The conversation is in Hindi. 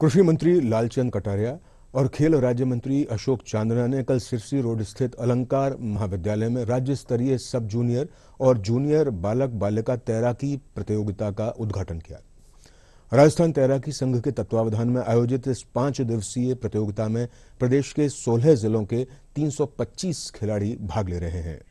कृषि मंत्री लालचंद कटारिया और खेल राज्य मंत्री अशोक चांदना ने कल सिरसी रोड स्थित अलंकार महाविद्यालय में राज्य स्तरीय सब जूनियर और जूनियर बालक बालिका तैराकी प्रतियोगिता का उद्घाटन किया राजस्थान तैराकी संघ के तत्वावधान में आयोजित इस पांच दिवसीय प्रतियोगिता में प्रदेश के 16 जिलों के 325 खिलाड़ी भाग ले रहे हैं